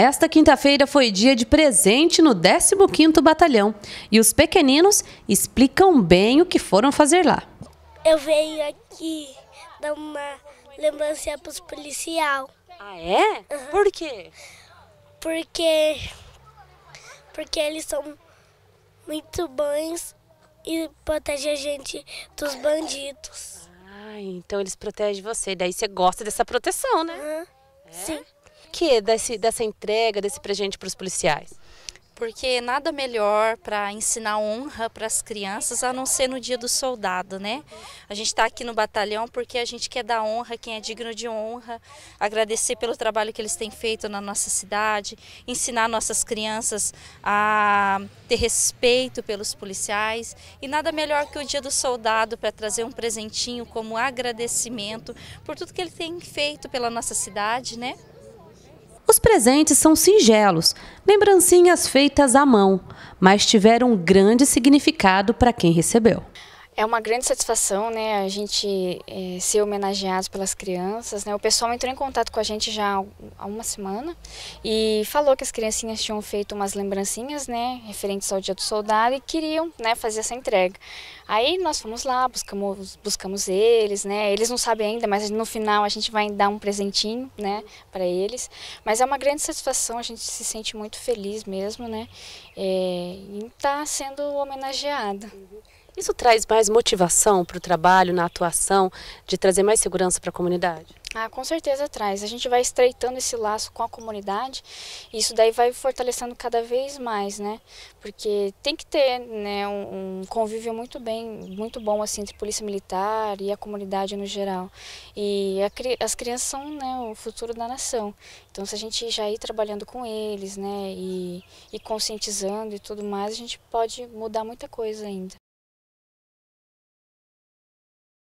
Esta quinta-feira foi dia de presente no 15º Batalhão e os pequeninos explicam bem o que foram fazer lá. Eu venho aqui dar uma lembrança para os policial. Ah, é? Por quê? Porque, porque eles são muito bons e protegem a gente dos bandidos. Ah, então eles protegem você. Daí você gosta dessa proteção, né? Uhum. É? Sim porquê desse, dessa entrega, desse presente para os policiais? porque nada melhor para ensinar honra para as crianças a não ser no dia do soldado, né? A gente está aqui no batalhão porque a gente quer dar honra a quem é digno de honra, agradecer pelo trabalho que eles têm feito na nossa cidade, ensinar nossas crianças a ter respeito pelos policiais e nada melhor que o dia do soldado para trazer um presentinho como agradecimento por tudo que ele tem feito pela nossa cidade, né? Os presentes são singelos, lembrancinhas feitas à mão, mas tiveram um grande significado para quem recebeu. É uma grande satisfação, né, a gente é, ser homenageados pelas crianças, né, o pessoal entrou em contato com a gente já há uma semana e falou que as criancinhas tinham feito umas lembrancinhas, né, referentes ao Dia do Soldado e queriam, né, fazer essa entrega. Aí nós fomos lá, buscamos, buscamos eles, né, eles não sabem ainda, mas no final a gente vai dar um presentinho, né, para eles, mas é uma grande satisfação, a gente se sente muito feliz mesmo, né, é, em estar tá sendo homenageada. Uhum. Isso traz mais motivação para o trabalho, na atuação, de trazer mais segurança para a comunidade? Ah, com certeza traz. A gente vai estreitando esse laço com a comunidade e isso daí vai fortalecendo cada vez mais, né? Porque tem que ter né, um, um convívio muito bem, muito bom assim entre polícia militar e a comunidade no geral. E a, as crianças são né, o futuro da nação. Então se a gente já ir trabalhando com eles, né, e, e conscientizando e tudo mais, a gente pode mudar muita coisa ainda.